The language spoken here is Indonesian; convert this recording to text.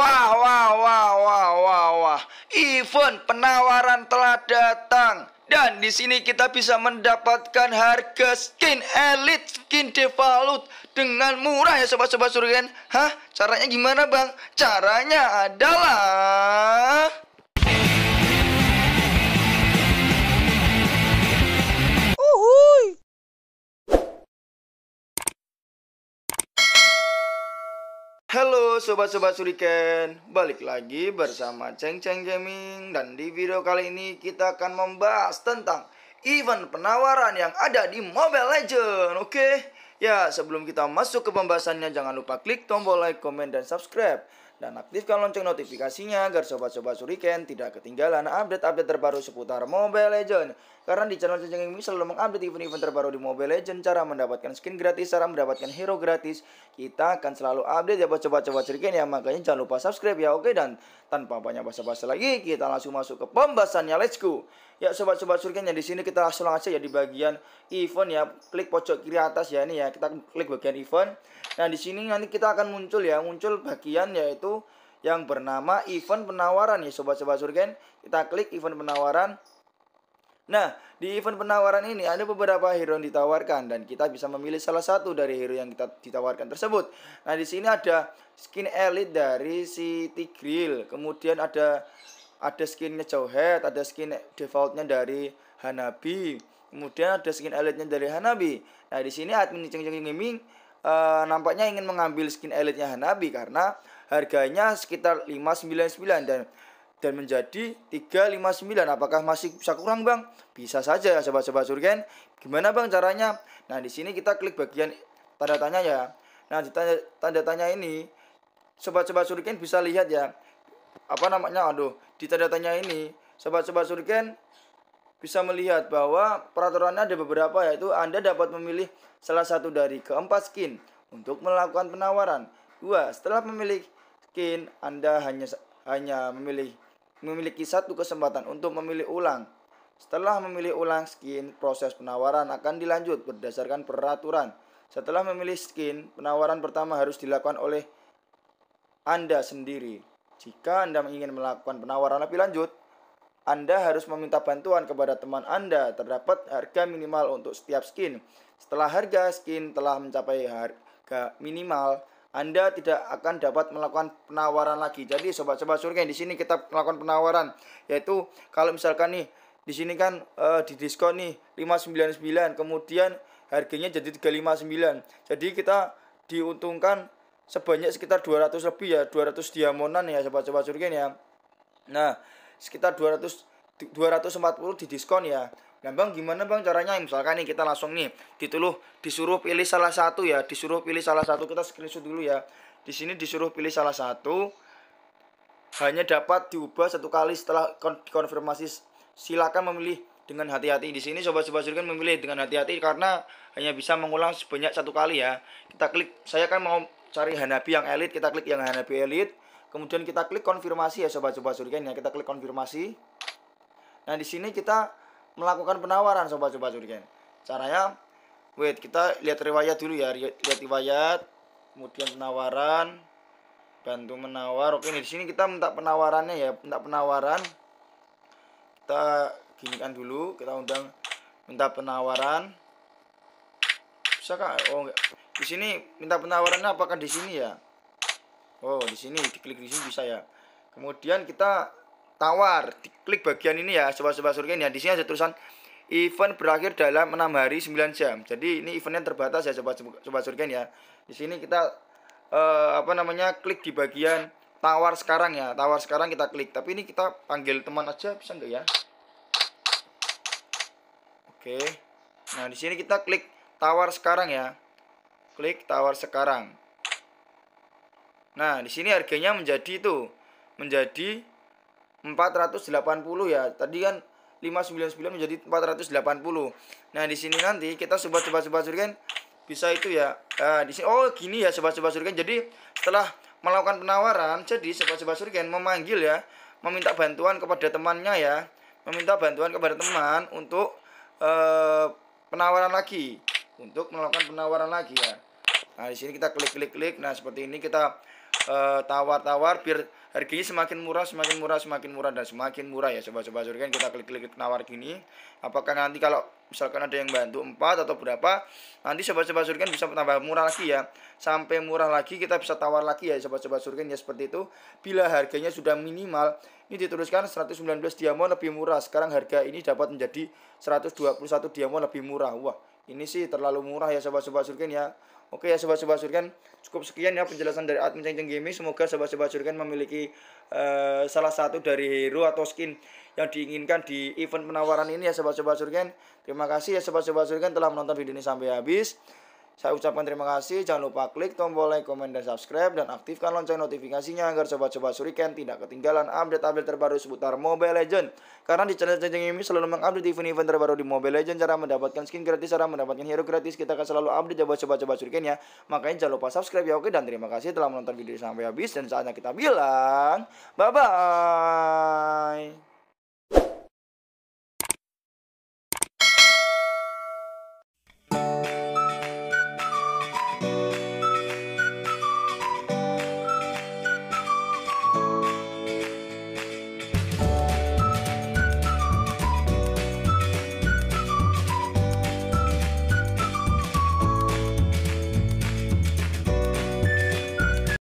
Wah, wah, wah, wah, wah, wah. Event penawaran telah datang. Dan di sini kita bisa mendapatkan harga skin elite, skin devalut dengan murah ya sobat-sobat surgen. Hah? Caranya gimana bang? Caranya adalah... Halo sobat-sobat Suriken, balik lagi bersama Ceng Ceng Gaming dan di video kali ini kita akan membahas tentang event penawaran yang ada di Mobile Legend. Oke. Okay? Ya, sebelum kita masuk ke pembahasannya jangan lupa klik tombol like, comment dan subscribe dan aktifkan lonceng notifikasinya agar sobat-sobat Suriken tidak ketinggalan update-update terbaru seputar Mobile Legends. Karena di channel Cenceng ini selalu mengupdate event-event terbaru di Mobile Legends, cara mendapatkan skin gratis, cara mendapatkan hero gratis. Kita akan selalu update ya buat sobat-sobat Suriken ya, makanya jangan lupa subscribe ya. Oke dan tanpa banyak basa-basi lagi, kita langsung masuk ke pembahasannya. Let's go. Ya sobat-sobat Suriken ya di sini kita langsung aja ya di bagian event ya. Klik pojok kiri atas ya ini ya, kita klik bagian event. Nah, di sini nanti kita akan muncul ya, muncul bagian yaitu yang bernama event penawaran ya sobat-sobat surgen. Kita klik event penawaran. Nah, di event penawaran ini ada beberapa hero yang ditawarkan dan kita bisa memilih salah satu dari hero yang kita ditawarkan tersebut. Nah, di sini ada skin elite dari si tigril, kemudian ada ada skinnya Jauhead, ada skin defaultnya dari Hanabi, kemudian ada skin elite-nya dari Hanabi. Nah, di sini admin Ceng Ceng Gaming uh, eh, nampaknya ingin mengambil skin elite-nya Hanabi karena harganya sekitar 599 dan dan menjadi 359 apakah masih bisa kurang bang bisa saja ya, sobat-sobat surgen gimana bang caranya nah di sini kita klik bagian tanda tanya ya nah di tanda, tanda tanya ini sobat-sobat surgen bisa lihat ya apa namanya aduh di tanda tanya ini sobat-sobat surgen bisa melihat bahwa peraturannya ada beberapa yaitu Anda dapat memilih salah satu dari keempat skin untuk melakukan penawaran. dua Setelah memilih mungkin Anda hanya hanya memilih memiliki satu kesempatan untuk memilih ulang. Setelah memilih ulang skin, proses penawaran akan dilanjut berdasarkan peraturan. Setelah memilih skin, penawaran pertama harus dilakukan oleh Anda sendiri. Jika Anda ingin melakukan penawaran lebih lanjut, anda harus meminta bantuan kepada teman Anda. Terdapat harga minimal untuk setiap skin. Setelah harga skin telah mencapai harga minimal, anda tidak akan dapat melakukan penawaran lagi. Jadi sobat-sobat surga di sini kita melakukan penawaran yaitu kalau misalkan nih di sini kan e, di diskon nih 599 kemudian harganya jadi 359. Jadi kita diuntungkan sebanyak sekitar 200 lebih ya, 200 diamonan ya sobat-sobat surga ya. Nah, sekitar 200 240 di diskon ya. Nah bang gimana bang caranya misalkan nih kita langsung nih dituluh disuruh pilih salah satu ya disuruh pilih salah satu kita screenshot dulu ya di sini disuruh pilih salah satu hanya dapat diubah satu kali setelah konfirmasi silakan memilih dengan hati-hati di sini sobat-sobat silakan memilih dengan hati-hati karena hanya bisa mengulang sebanyak satu kali ya kita klik saya kan mau cari Hanabi yang elit kita klik yang Hanabi elit kemudian kita klik konfirmasi ya sobat-sobat surgen kan ya kita klik konfirmasi nah di sini kita melakukan penawaran sobat-sobat curigen. Caranya, wait kita lihat riwayat dulu ya, lihat riwayat, kemudian penawaran, bantu menawar. Oke di sini kita minta penawarannya ya, minta penawaran. Kita ginikan dulu, kita undang minta penawaran. Bisa kak? Oh enggak. Di sini minta penawarannya apakah di sini ya? Oh di sini diklik di sini bisa ya. Kemudian kita tawar klik bagian ini ya sobat-sobat surga ini ya di sini ada tulisan event berakhir dalam 6 hari 9 jam. Jadi ini event yang terbatas ya sobat sobat ini ya. Di sini kita uh, apa namanya klik di bagian tawar sekarang ya. Tawar sekarang kita klik. Tapi ini kita panggil teman aja bisa enggak ya? Oke. Nah, di sini kita klik tawar sekarang ya. Klik tawar sekarang. Nah, di sini harganya menjadi itu menjadi 480 ya. Tadi kan 599 menjadi 480. Nah, di sini nanti kita coba coba coba surgen bisa itu ya. Nah, di sini oh gini ya coba coba surgen. Jadi setelah melakukan penawaran, jadi coba coba surgen memanggil ya, meminta bantuan kepada temannya ya, meminta bantuan kepada teman untuk eh, penawaran lagi, untuk melakukan penawaran lagi ya. Nah, di sini kita klik-klik-klik. Nah, seperti ini kita eh, tawar-tawar biar harganya semakin murah semakin murah semakin murah dan semakin murah ya coba-coba surga kan kita klik-klik nawar gini apakah nanti kalau misalkan ada yang bantu 4 atau berapa nanti sobat-sobat surga bisa tambah murah lagi ya sampai murah lagi kita bisa tawar lagi ya sobat-sobat surga ya seperti itu bila harganya sudah minimal ini dituliskan 119 diamond lebih murah sekarang harga ini dapat menjadi 121 diamond lebih murah wah ini sih terlalu murah ya sobat-sobat surken ya Oke ya sobat-sobat surken, cukup sekian ya penjelasan dari admin Ceng Ceng Gaming. Semoga sobat-sobat surken memiliki uh, salah satu dari hero atau skin yang diinginkan di event penawaran ini ya sobat-sobat surken. Terima kasih ya sobat-sobat surken telah menonton video ini sampai habis. Saya ucapkan terima kasih. Jangan lupa klik tombol like, komen, dan subscribe. Dan aktifkan lonceng notifikasinya agar sobat-sobat Suriken tidak ketinggalan update-update terbaru seputar Mobile Legend. Karena di channel jajang ini selalu mengupdate event-event terbaru di Mobile Legend Cara mendapatkan skin gratis, cara mendapatkan hero gratis. Kita akan selalu update ya buat sobat-sobat Suriken ya. Makanya jangan lupa subscribe ya oke. Dan terima kasih telah menonton video sampai habis. Dan saatnya kita bilang bye-bye.